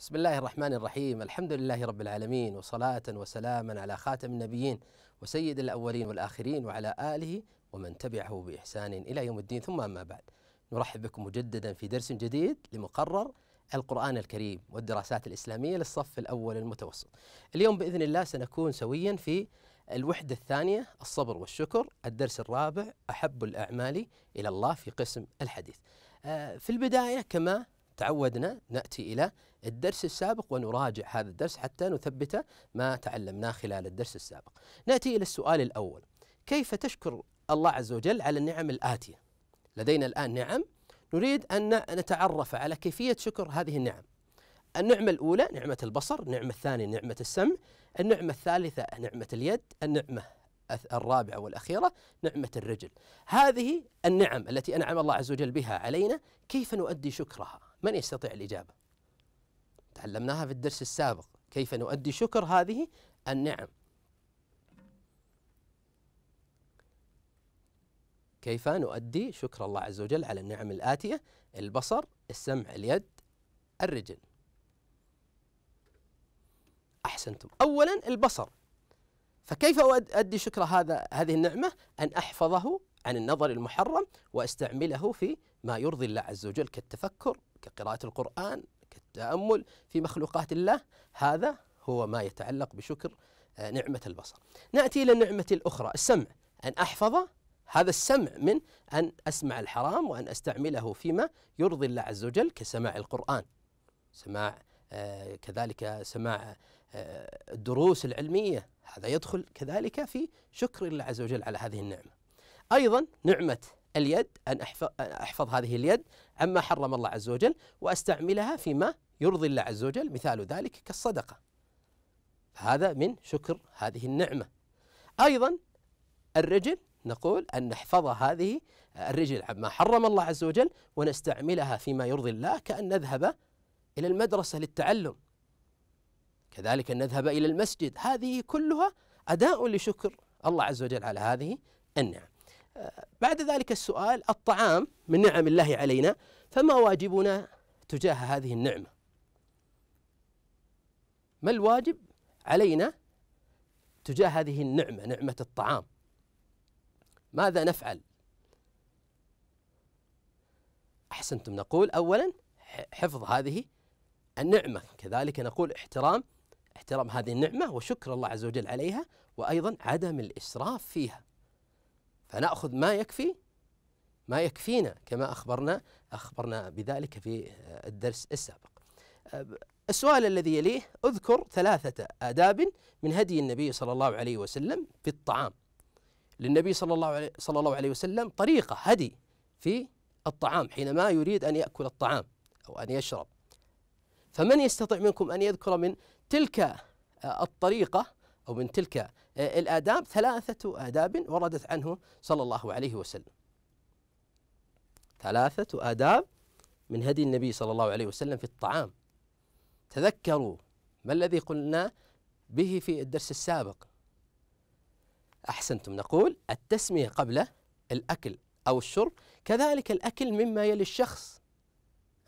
بسم الله الرحمن الرحيم الحمد لله رب العالمين وصلاة وسلاما على خاتم النبيين وسيد الأولين والآخرين وعلى آله ومن تبعه بإحسان إلى يوم الدين ثم أما بعد نرحب بكم مجددا في درس جديد لمقرر القرآن الكريم والدراسات الإسلامية للصف الأول المتوسط اليوم بإذن الله سنكون سويا في الوحدة الثانية الصبر والشكر الدرس الرابع أحب الأعمال إلى الله في قسم الحديث آه، في البداية كما تعودنا نأتي إلى الدرس السابق ونراجع هذا الدرس حتى نثبت ما تعلمناه خلال الدرس السابق. ناتي الى السؤال الاول كيف تشكر الله عز وجل على النعم الاتيه؟ لدينا الان نعم نريد ان نتعرف على كيفيه شكر هذه النعم. النعمة الأولى نعمة البصر، النعمة الثانية نعمة السمع، النعمة الثالثة نعمة اليد، النعمة الرابعة والأخيرة نعمة الرجل. هذه النعم التي أنعم الله عز وجل بها علينا كيف نؤدي شكرها؟ من يستطيع الإجابة؟ تعلمناها في الدرس السابق كيف نؤدي شكر هذه النعم كيف نؤدي شكر الله عز وجل على النعم الآتية البصر السمع اليد الرجل أحسنتم أولا البصر فكيف أؤدي شكر هذا هذه النعمة أن أحفظه عن النظر المحرم واستعمله في ما يرضي الله عز وجل كالتفكر كقراءة القرآن التأمل في مخلوقات الله هذا هو ما يتعلق بشكر آه، نعمة البصر نأتي إلى النعمة الأخرى السمع أن أحفظ هذا السمع من أن أسمع الحرام وأن أستعمله فيما يرضي الله عز وجل كسماع القرآن سماع آه، كذلك سماع آه، الدروس العلمية هذا يدخل كذلك في شكر الله عز وجل على هذه النعمة أيضا نعمة اليد أن أحفظ, أحفظ هذه اليد عما حرم الله عز وجل وأستعملها فيما يرضي الله عز وجل مثال ذلك كالصدقة هذا من شكر هذه النعمة أيضا الرجل نقول أن نحفظ هذه الرجل عما حرم الله عز وجل ونستعملها فيما يرضي الله كأن نذهب إلى المدرسة للتعلم كذلك أن نذهب إلى المسجد هذه كلها أداء لشكر الله عز وجل على هذه النعم بعد ذلك السؤال الطعام من نعم الله علينا فما واجبنا تجاه هذه النعمة ما الواجب علينا تجاه هذه النعمة نعمة الطعام ماذا نفعل أحسنتم نقول أولا حفظ هذه النعمة كذلك نقول احترام احترام هذه النعمة وشكر الله عز وجل عليها وأيضا عدم الإسراف فيها فنأخذ ما يكفي ما يكفينا كما أخبرنا أخبرنا بذلك في آه، الدرس السابق آه، السؤال الذي يليه اذكر ثلاثة آداب من هدي النبي صلى الله عليه وسلم في الطعام للنبي صلى الله عليه صلى الله عليه وسلم طريقة هدي في الطعام حينما يريد أن يأكل الطعام أو أن يشرب فمن يستطيع منكم أن يذكر من تلك آه، الطريقة أو من تلك آه، الآداب ثلاثة آداب وردت عنه صلى الله عليه وسلم ثلاثة آداب من هدي النبي صلى الله عليه وسلم في الطعام تذكروا ما الذي قلنا به في الدرس السابق أحسنتم نقول التسمية قبل الأكل أو الشرب كذلك الأكل مما يلي الشخص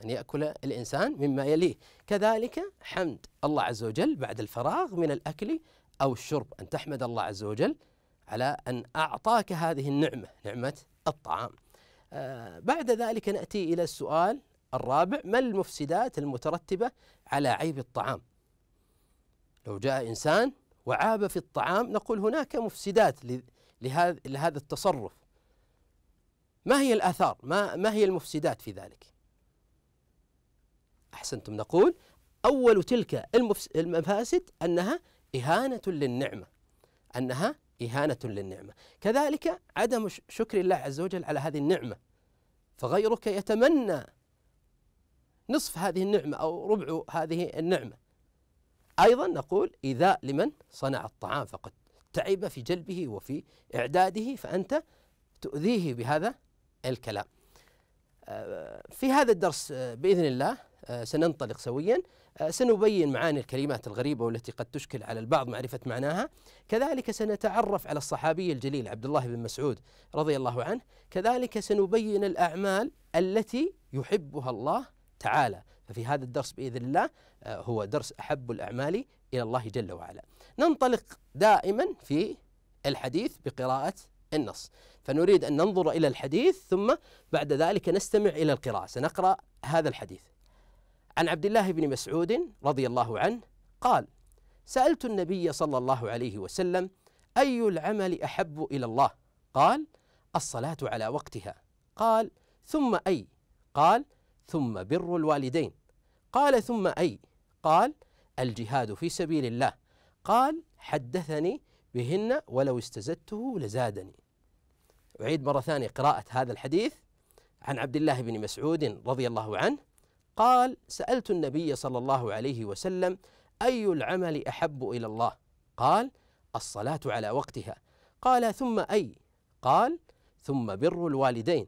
أن يأكل الإنسان مما يليه كذلك حمد الله عز وجل بعد الفراغ من الأكل أو الشرب أن تحمد الله عز وجل على أن أعطاك هذه النعمة نعمة الطعام آه بعد ذلك نأتي إلى السؤال الرابع ما المفسدات المترتبة على عيب الطعام لو جاء إنسان وعاب في الطعام نقول هناك مفسدات لهذا لهذا التصرف ما هي الآثار ما, ما هي المفسدات في ذلك أحسنتم نقول أول تلك المفاسد أنها إهانة للنعمة أنها إهانة للنعمة كذلك عدم شكر الله عز وجل على هذه النعمة فغيرك يتمنى نصف هذه النعمة أو ربع هذه النعمة أيضا نقول إيذاء لمن صنع الطعام فقد تعب في جلبه وفي إعداده فأنت تؤذيه بهذا الكلام آه، في هذا الدرس آه، بإذن الله آه، سننطلق سويا آه، سنبين معاني الكلمات الغريبة والتي قد تشكل على البعض معرفة معناها كذلك سنتعرف على الصحابي الجليل عبد الله بن مسعود رضي الله عنه كذلك سنبين الأعمال التي يحبها الله تعالى ففي هذا الدرس بإذن الله آه، هو درس أحب الأعمال إلى الله جل وعلا ننطلق دائما في الحديث بقراءة النص فنريد أن ننظر إلى الحديث ثم بعد ذلك نستمع إلى القراءة سنقرأ هذا الحديث عن عبد الله بن مسعود رضي الله عنه قال سالت النبي صلى الله عليه وسلم اي العمل احب الى الله قال الصلاه على وقتها قال ثم اي قال ثم بر الوالدين قال ثم اي قال الجهاد في سبيل الله قال حدثني بهن ولو استزدته لزادني أعيد مرة ثانية قراءة هذا الحديث عن عبد الله بن مسعود رضي الله عنه قال سألت النبي صلى الله عليه وسلم أي العمل أحب إلى الله قال الصلاة على وقتها قال ثم أي قال ثم بر الوالدين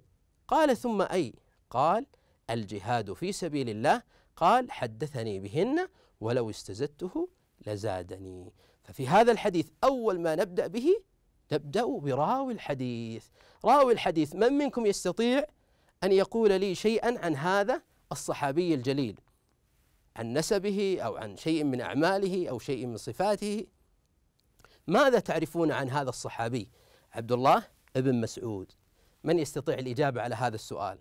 قال ثم أي قال الجهاد في سبيل الله قال حدثني بهن ولو استزدته لزادني ففي هذا الحديث أول ما نبدأ به نبدأ براوي الحديث راوي الحديث من منكم يستطيع أن يقول لي شيئا عن هذا الصحابي الجليل عن نسبه او عن شيء من اعماله او شيء من صفاته ماذا تعرفون عن هذا الصحابي عبد الله ابن مسعود من يستطيع الاجابه على هذا السؤال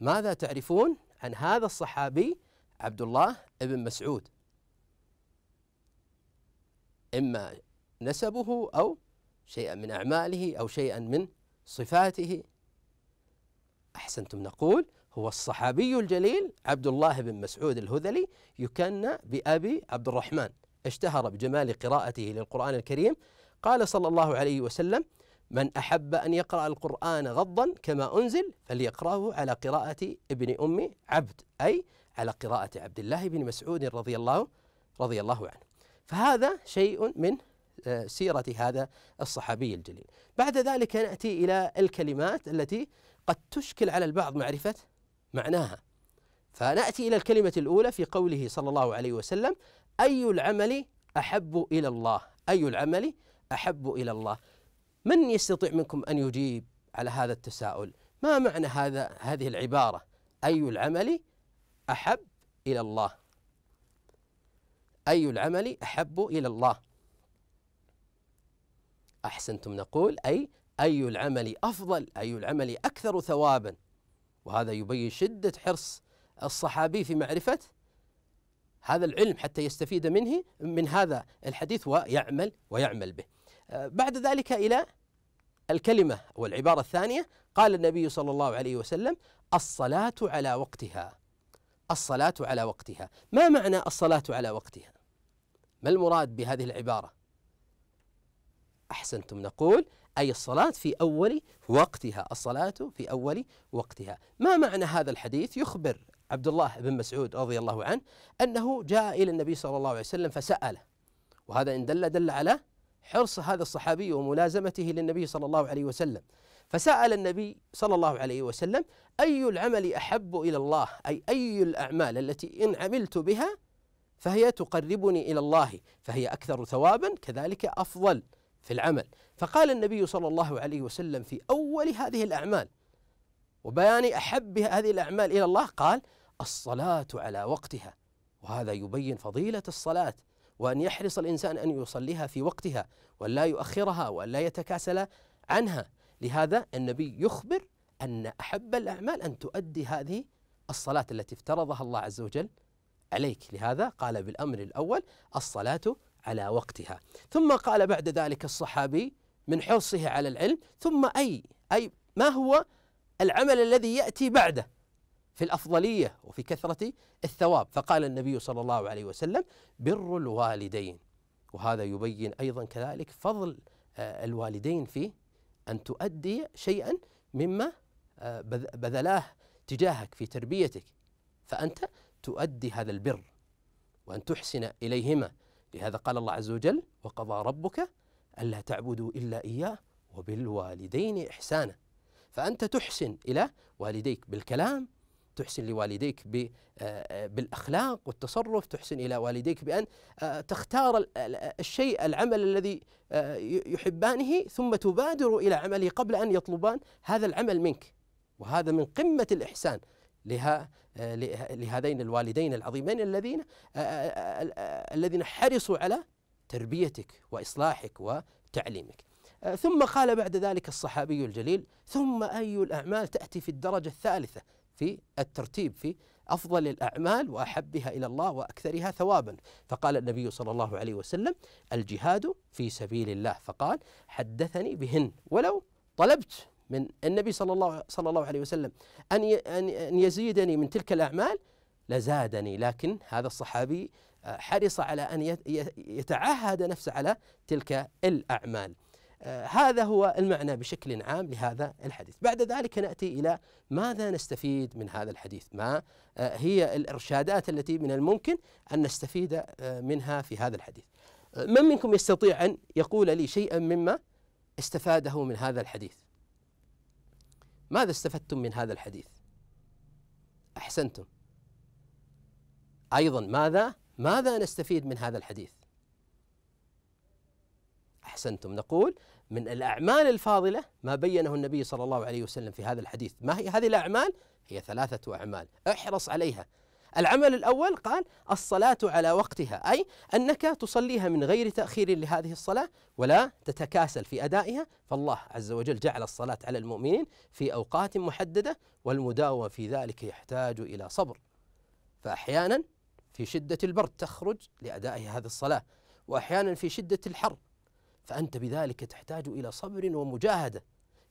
ماذا تعرفون عن هذا الصحابي عبد الله ابن مسعود اما نسبه او شيئا من اعماله او شيئا من صفاته احسنتم نقول هو الصحابي الجليل عبد الله بن مسعود الهذلي يكنى بأبي عبد الرحمن اشتهر بجمال قراءته للقرآن الكريم قال صلى الله عليه وسلم من أحب أن يقرأ القرآن غضا كما أنزل فليقرأه على قراءة ابن أم عبد أي على قراءة عبد الله بن مسعود رضي الله رضي الله عنه فهذا شيء من آه، سيرة هذا الصحابي الجليل بعد ذلك نأتي إلى الكلمات التي قد تشكل على البعض معرفة معناها فناتي الى الكلمه الاولى في قوله صلى الله عليه وسلم اي العمل احب الى الله اي العمل احب الى الله من يستطيع منكم ان يجيب على هذا التساؤل ما معنى هذا هذه العباره اي العمل احب الى الله اي العمل احب الى الله احسنتم نقول اي اي العمل افضل اي العمل اكثر ثوابا وهذا يبين شدة حرص الصحابي في معرفة هذا العلم حتى يستفيد منه من هذا الحديث ويعمل ويعمل به آه، بعد ذلك إلى الكلمة والعبارة الثانية قال النبي صلى الله عليه وسلم الصلاة على وقتها الصلاة على وقتها ما معنى الصلاة على وقتها ما المراد بهذه العبارة أحسنتم نقول أي الصلاة في أول وقتها الصلاة في أول وقتها ما معنى هذا الحديث يخبر عبد الله بن مسعود رضي الله عنه أنه جاء إلى النبي صلى الله عليه وسلم فسأله وهذا إن دل دل على حرص هذا الصحابي وملازمته للنبي صلى الله عليه وسلم فسأل النبي صلى الله عليه وسلم أي العمل أحب إلى الله أي أي الأعمال التي إن عملت بها فهي تقربني إلى الله فهي أكثر ثوابا كذلك أفضل في العمل فقال النبي صلى الله عليه وسلم في أول هذه الأعمال وبيان أحب هذه الأعمال إلى الله قال الصلاة على وقتها وهذا يبين فضيلة الصلاة وأن يحرص الإنسان أن يصليها في وقتها وأن لا يؤخرها وأن لا يتكاسل عنها لهذا النبي يخبر أن أحب الأعمال أن تؤدي هذه الصلاة التي افترضها الله عز وجل عليك لهذا قال بالأمر الأول الصلاة على وقتها ثم قال بعد ذلك الصحابي من حرصه على العلم ثم أي أي ما هو العمل الذي يأتي بعده في الأفضلية وفي كثرة الثواب فقال النبي صلى الله عليه وسلم بر الوالدين وهذا يبين أيضا كذلك فضل آه، الوالدين في أن تؤدي شيئا مما آه، بذلاه تجاهك في تربيتك فأنت تؤدي هذا البر وأن تحسن إليهما لهذا قال الله عز وجل وقضى ربك ألا تعبدوا إلا إياه وبالوالدين إحسانا فأنت تحسن إلى والديك بالكلام تحسن لوالديك آه، آه، بالأخلاق والتصرف تحسن إلى والديك بأن آه، تختار الشيء العمل الذي يحبانه ثم تبادر إلى عمله قبل أن يطلبان هذا العمل منك وهذا من قمة الإحسان لها آه، لهذين الوالدين العظيمين الذين آه، آه، الذين حرصوا على تربيتك واصلاحك وتعليمك. ثم قال بعد ذلك الصحابي الجليل: ثم اي الاعمال تاتي في الدرجه الثالثه في الترتيب في افضل الاعمال واحبها الى الله واكثرها ثوابا، فقال النبي صلى الله عليه وسلم: الجهاد في سبيل الله، فقال: حدثني بهن ولو طلبت من النبي صلى الله صلى الله عليه وسلم ان ان يزيدني من تلك الاعمال لزادني لكن هذا الصحابي آه، حرص على ان يتعهد نفسه على تلك الاعمال. آه، هذا هو المعنى بشكل عام لهذا الحديث. بعد ذلك ناتي الى ماذا نستفيد من هذا الحديث؟ ما آه، هي الارشادات التي من الممكن ان نستفيد منها في هذا الحديث. من منكم يستطيع ان يقول لي شيئا مما استفاده من هذا الحديث؟ ماذا استفدتم من هذا الحديث احسنتم ايضا ماذا ماذا نستفيد من هذا الحديث احسنتم نقول من الاعمال الفاضله ما بينه النبي صلى الله عليه وسلم في هذا الحديث ما هي هذه الاعمال هي ثلاثه اعمال احرص عليها العمل الأول قال الصلاة على وقتها أي أنك تصليها من غير تأخير لهذه الصلاة ولا تتكاسل في أدائها فالله عز وجل جعل الصلاة على المؤمنين في أوقات محددة والمداومة في ذلك يحتاج إلى صبر فأحيانا في شدة البرد تخرج لأداء هذه الصلاة وأحيانا في شدة الحر فأنت بذلك تحتاج إلى صبر ومجاهدة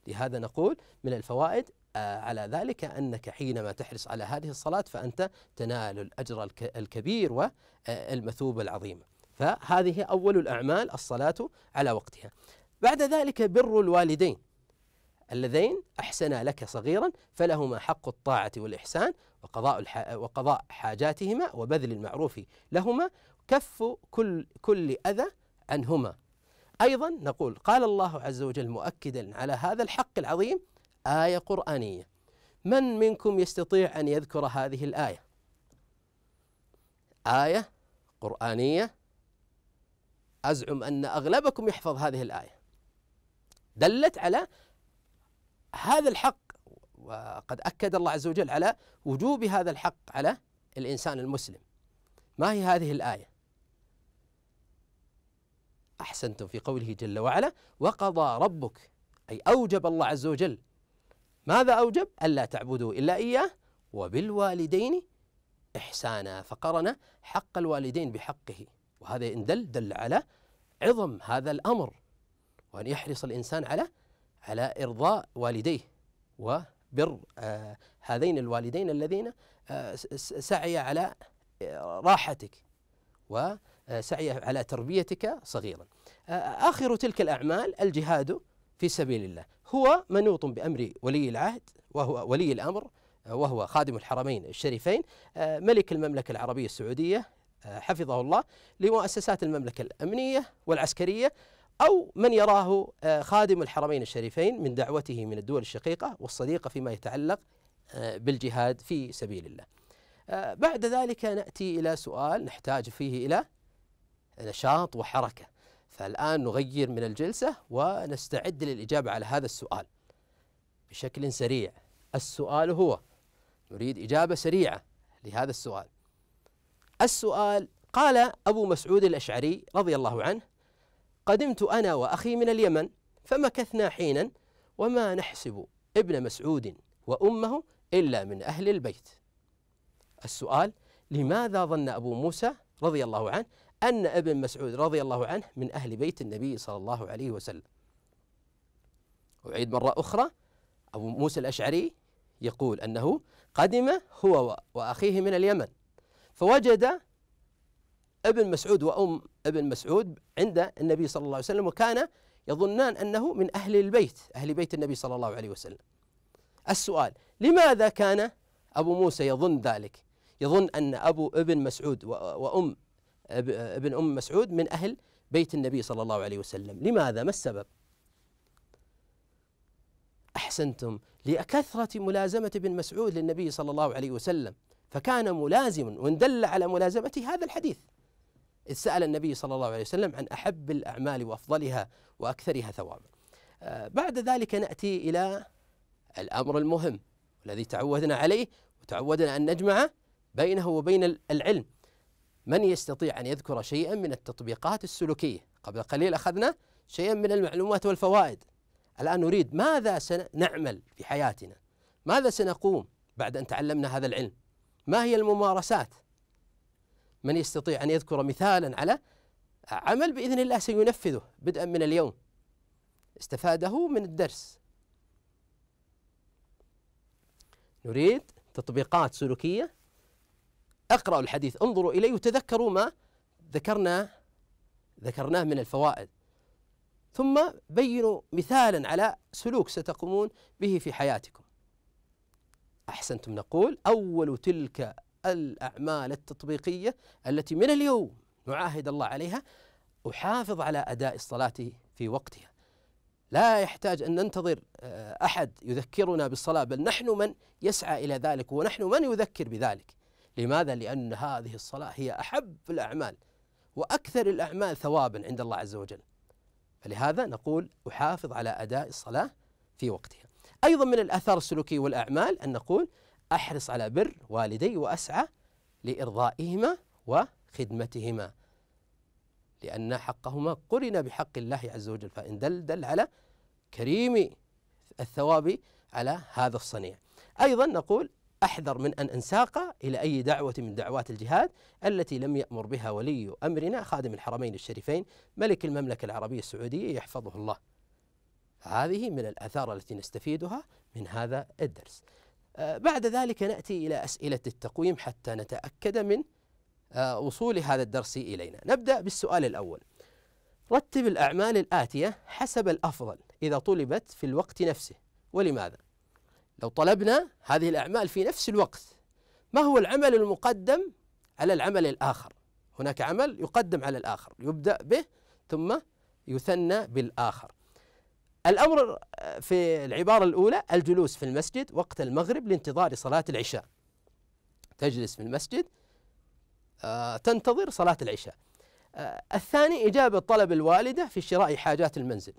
لهذا نقول من الفوائد آه، على ذلك أنك حينما تحرص على هذه الصلاة فأنت تنال الأجر الكبير والمثوبة آه، العظيمة فهذه أول الأعمال الصلاة على وقتها بعد ذلك بر الوالدين اللذين أحسنا لك صغيرا فلهما حق الطاعة والإحسان وقضاء, وقضاء حاجاتهما وبذل المعروف لهما كف كل, كل أذى عنهما أيضا نقول قال الله عز وجل مؤكدا على هذا الحق العظيم آية قرآنية من منكم يستطيع أن يذكر هذه الآية آية قرآنية أزعم أن أغلبكم يحفظ هذه الآية دلت على هذا الحق وقد أكد الله عز وجل على وجوب هذا الحق على الإنسان المسلم ما هي هذه الآية أحسنتم في قوله جل وعلا وقضى ربك أي أوجب الله عز وجل ماذا أوجب؟ ألا تعبدوا إلا إياه وبالوالدين إحسانا فقرن حق الوالدين بحقه وهذا إن دل دل على عظم هذا الأمر وأن يحرص الإنسان على على إرضاء والديه وبر آه، هذين الوالدين الذين آه، سعي على آه، راحتك وسعي على تربيتك صغيرا آخر تلك الأعمال الجهاد في سبيل الله هو منوط بأمر ولي العهد وهو ولي الأمر وهو خادم الحرمين الشريفين آه، ملك المملكة العربية السعودية آه، حفظه الله لمؤسسات المملكة الأمنية والعسكرية أو من يراه آه، خادم الحرمين الشريفين من دعوته من الدول الشقيقة والصديقة فيما يتعلق بالجهاد في سبيل الله. بعد ذلك نأتي إلى سؤال نحتاج فيه إلى نشاط وحركة فالآن نغير من الجلسة ونستعد للإجابة على هذا السؤال بشكل سريع السؤال هو نريد إجابة سريعة لهذا السؤال السؤال قال أبو مسعود الأشعري رضي الله عنه قدمت أنا وأخي من اليمن فمكثنا حينا وما نحسب ابن مسعود وأمه إلا من أهل البيت السؤال لماذا ظن أبو موسى رضي الله عنه أن ابن مسعود رضي الله عنه من أهل بيت النبي صلى الله عليه وسلم أعيد مرة أخرى أبو موسى الأشعري يقول أنه قدم هو وأخيه من اليمن فوجد ابن مسعود وأم ابن مسعود عند النبي صلى الله عليه وسلم وكان يظنان أنه من أهل البيت أهل بيت النبي صلى الله عليه وسلم السؤال لماذا كان أبو موسى يظن ذلك يظن أن أبو ابن مسعود وأم ابن أم مسعود من أهل بيت النبي صلى الله عليه وسلم لماذا ما السبب أحسنتم لكثرة ملازمة ابن مسعود للنبي صلى الله عليه وسلم فكان ملازما واندل على ملازمته هذا الحديث إذ سأل النبي صلى الله عليه وسلم عن أحب الأعمال وأفضلها وأكثرها ثوابا آه، بعد ذلك نأتي إلى الأمر المهم الذي تعودنا عليه وتعودنا أن نجمع بينه وبين العلم من يستطيع أن يذكر شيئا من التطبيقات السلوكية قبل قليل أخذنا شيئا من المعلومات والفوائد الآن نريد ماذا سنعمل في حياتنا ماذا سنقوم بعد أن تعلمنا هذا العلم ما هي الممارسات من يستطيع أن يذكر مثالا على عمل بإذن الله سينفذه بدءا من اليوم استفاده من الدرس نريد تطبيقات سلوكية اقرأوا الحديث انظروا إليه وتذكروا ما ذكرنا ذكرناه من الفوائد ثم بينوا مثالا على سلوك ستقومون به في حياتكم أحسنتم نقول أول تلك الأعمال التطبيقية التي من اليوم نعاهد الله عليها أحافظ على أداء الصلاة في وقتها لا يحتاج أن ننتظر آه، أحد يذكرنا بالصلاة بل نحن من يسعى إلى ذلك ونحن من يذكر بذلك لماذا؟ لأن هذه الصلاة هي أحب الأعمال وأكثر الأعمال ثوابا عند الله عز وجل فلهذا نقول أحافظ على أداء الصلاة في وقتها أيضا من الأثار السلوكية والأعمال أن نقول أحرص على بر والدي وأسعى لإرضائهما وخدمتهما لأن حقهما قرن بحق الله عز وجل فإن دل دل على كريم الثواب على هذا الصنيع أيضا نقول أحذر من أن أنساق إلى أي دعوة من دعوات الجهاد التي لم يأمر بها ولي أمرنا خادم الحرمين الشريفين ملك المملكة العربية السعودية يحفظه الله هذه من الآثار التي نستفيدها من هذا الدرس آه، بعد ذلك نأتي إلى أسئلة التقويم حتى نتأكد من آه، وصول هذا الدرس إلينا نبدأ بالسؤال الأول رتب الأعمال الآتية حسب الأفضل إذا طلبت في الوقت نفسه ولماذا؟ لو طلبنا هذه الأعمال في نفس الوقت ما هو العمل المقدم على العمل الآخر هناك عمل يقدم على الآخر يبدأ به ثم يثنى بالآخر الأمر آه، في العبارة الأولى الجلوس في المسجد وقت المغرب لانتظار صلاة العشاء تجلس في المسجد آه، تنتظر صلاة العشاء آه، الثاني إجابة طلب الوالدة في شراء حاجات المنزل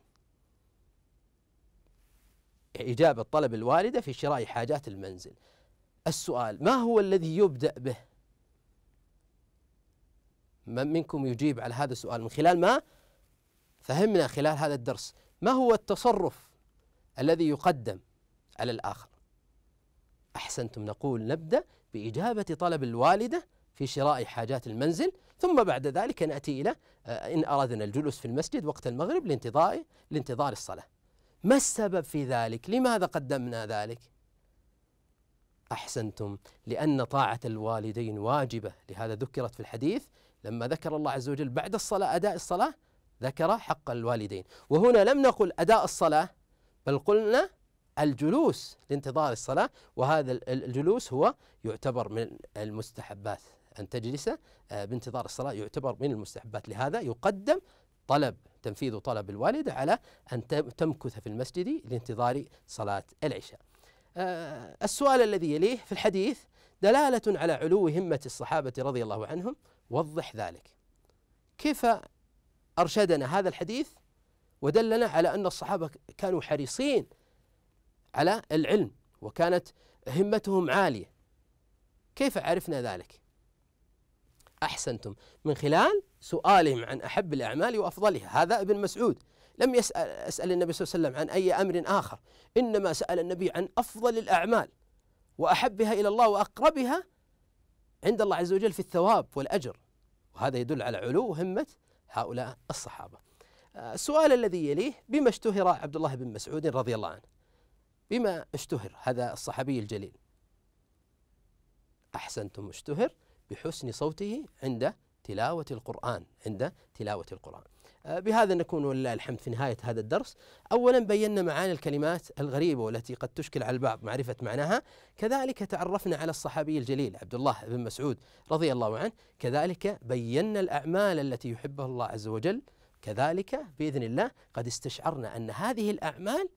إجابة طلب الوالدة في شراء حاجات المنزل السؤال ما هو الذي يبدأ به من منكم يجيب على هذا السؤال من خلال ما فهمنا خلال هذا الدرس ما هو التصرف الذي يقدم على الآخر أحسنتم نقول نبدأ بإجابة طلب الوالدة في شراء حاجات المنزل ثم بعد ذلك نأتي إلى آه، إن أردنا الجلوس في المسجد وقت المغرب لانتظار لانتظار الصلاة ما السبب في ذلك لماذا قدمنا ذلك أحسنتم لأن طاعة الوالدين واجبة لهذا ذكرت في الحديث لما ذكر الله عز وجل بعد الصلاة أداء الصلاة ذكر حق الوالدين وهنا لم نقل أداء الصلاة بل قلنا الجلوس لانتظار الصلاة وهذا الجلوس هو يعتبر من المستحبات أن تجلس آه، بانتظار الصلاة يعتبر من المستحبات لهذا يقدم طلب تنفيذ طلب الوالد على أن تمكث في المسجد لانتظار صلاة العشاء آه، السؤال الذي يليه في الحديث دلالة على علو همة الصحابة رضي الله عنهم وضح ذلك كيف أرشدنا هذا الحديث ودلنا على أن الصحابة كانوا حريصين على العلم وكانت همتهم عالية كيف عرفنا ذلك أحسنتم من خلال سؤالهم عن أحب الأعمال وأفضلها هذا ابن مسعود لم يسأل أسأل النبي صلى الله عليه وسلم عن أي أمر آخر إنما سأل النبي عن أفضل الأعمال وأحبها إلى الله وأقربها عند الله عز وجل في الثواب والأجر وهذا يدل على علو همة هؤلاء الصحابة آه، السؤال الذي يليه بما اشتهر عبد الله بن مسعود رضي الله عنه بما اشتهر هذا الصحابي الجليل أحسنتم اشتهر بحسن صوته عند تلاوة القرآن عند تلاوة القرآن آه، بهذا نكون ولله الحمد في نهاية هذا الدرس أولا بينا معاني الكلمات الغريبة والتي قد تشكل على البعض معرفة معناها كذلك تعرفنا على الصحابي الجليل عبد الله بن مسعود رضي الله عنه كذلك بينا الأعمال التي يحبها الله عز وجل كذلك بإذن الله قد استشعرنا أن هذه الأعمال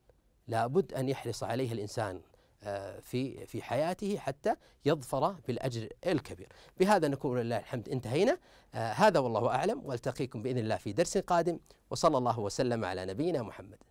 لابد أن يحرص عليها الإنسان آه، في في حياته حتى يظفر بالاجر الكبير. بهذا نكون لله الحمد انتهينا آه، هذا والله اعلم والتقيكم باذن الله في درس قادم وصلى الله وسلم على نبينا محمد.